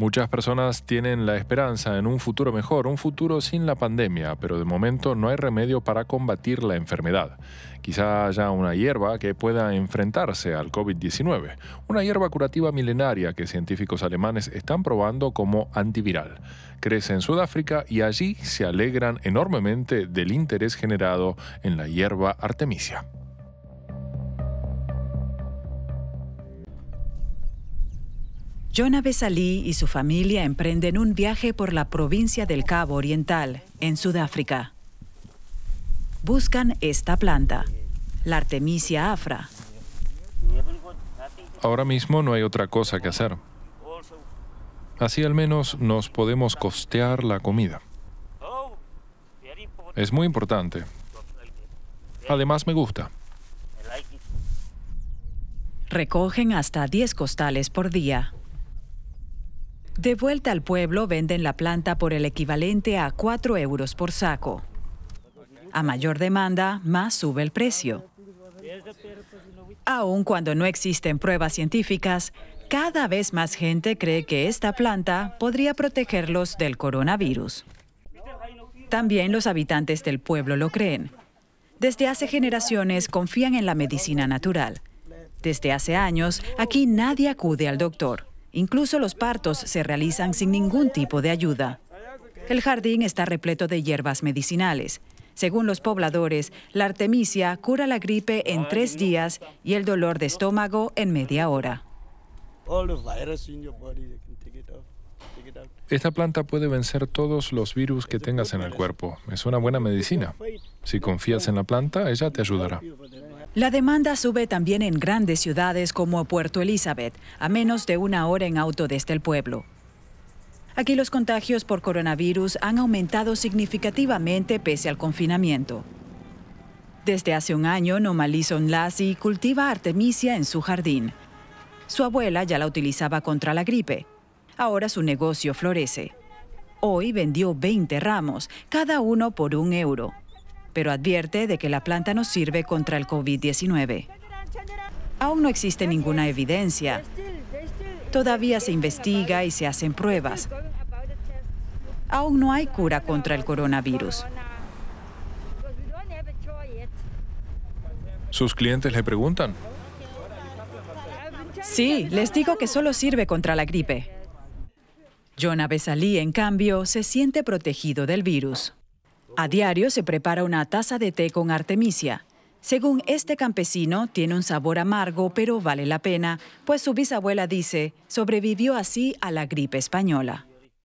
Muchas personas tienen la esperanza en un futuro mejor, un futuro sin la pandemia, pero de momento no hay remedio para combatir la enfermedad. Quizá haya una hierba que pueda enfrentarse al COVID-19, una hierba curativa milenaria que científicos alemanes están probando como antiviral. Crece en Sudáfrica y allí se alegran enormemente del interés generado en la hierba artemisia. Jonah Besalí y su familia emprenden un viaje por la provincia del Cabo Oriental, en Sudáfrica. Buscan esta planta, la Artemisia afra. Ahora mismo no hay otra cosa que hacer. Así al menos nos podemos costear la comida. Es muy importante. Además me gusta. Recogen hasta 10 costales por día. De vuelta al pueblo venden la planta por el equivalente a 4 euros por saco. A mayor demanda, más sube el precio. Aun cuando no existen pruebas científicas, cada vez más gente cree que esta planta podría protegerlos del coronavirus. También los habitantes del pueblo lo creen. Desde hace generaciones confían en la medicina natural. Desde hace años, aquí nadie acude al doctor. Incluso los partos se realizan sin ningún tipo de ayuda. El jardín está repleto de hierbas medicinales. Según los pobladores, la artemisia cura la gripe en tres días y el dolor de estómago en media hora. Esta planta puede vencer todos los virus que tengas en el cuerpo. Es una buena medicina. Si confías en la planta, ella te ayudará. La demanda sube también en grandes ciudades como Puerto Elizabeth, a menos de una hora en auto desde el pueblo. Aquí los contagios por coronavirus han aumentado significativamente pese al confinamiento. Desde hace un año, Nomalison Lassi cultiva artemisia en su jardín. Su abuela ya la utilizaba contra la gripe. Ahora su negocio florece. Hoy vendió 20 ramos, cada uno por un euro pero advierte de que la planta no sirve contra el COVID-19. Aún no existe ninguna evidencia. Todavía se investiga y se hacen pruebas. Aún no hay cura contra el coronavirus. ¿Sus clientes le preguntan? Sí, les digo que solo sirve contra la gripe. John Besalí, en cambio, se siente protegido del virus. A diario se prepara una taza de té con artemisia. Según este campesino, tiene un sabor amargo, pero vale la pena, pues su bisabuela dice, sobrevivió así a la gripe española.